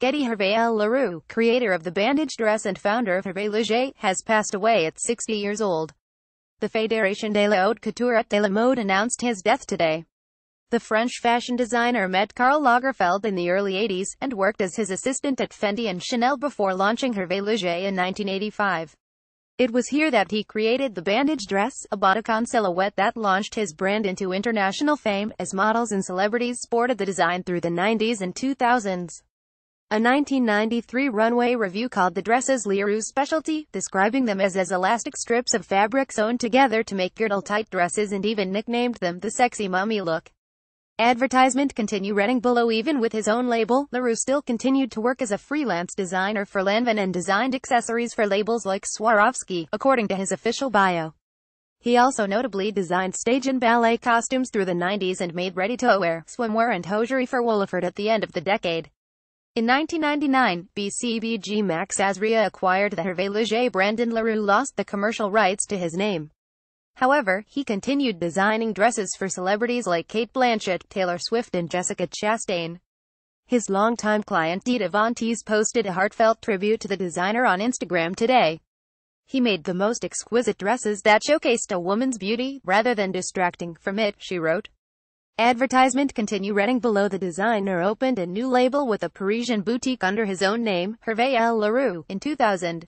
Getty Hervé L. LaRue, creator of the bandage dress and founder of Hervé Léger, has passed away at 60 years old. The Fédération de la Haute Couture et de la Mode announced his death today. The French fashion designer met Karl Lagerfeld in the early 80s, and worked as his assistant at Fendi and Chanel before launching Hervé Léger in 1985. It was here that he created the bandage dress, a bodycon silhouette that launched his brand into international fame, as models and celebrities sported the design through the 90s and 2000s. A 1993 runway review called the dresses Leroux's specialty, describing them as as elastic strips of fabric sewn together to make girdle-tight dresses and even nicknamed them the sexy mummy look. Advertisement continue running below even with his own label, Leroux still continued to work as a freelance designer for Lanvin and designed accessories for labels like Swarovski, according to his official bio. He also notably designed stage and ballet costumes through the 90s and made ready-to-wear, swimwear and hosiery for Woolford at the end of the decade. In 1999, BCBG Max Azria acquired the Hervé Leger Brandon LaRue lost the commercial rights to his name. However, he continued designing dresses for celebrities like Kate Blanchett, Taylor Swift and Jessica Chastain. His longtime client Dita Von Teese posted a heartfelt tribute to the designer on Instagram today. He made the most exquisite dresses that showcased a woman's beauty, rather than distracting from it, she wrote. Advertisement continue Reading below the designer opened a new label with a Parisian boutique under his own name, Hervé L. Leroux, in 2000.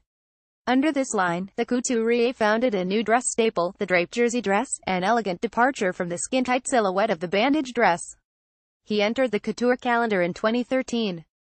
Under this line, the couturier founded a new dress staple, the draped jersey dress, an elegant departure from the skin-tight silhouette of the bandage dress. He entered the couture calendar in 2013.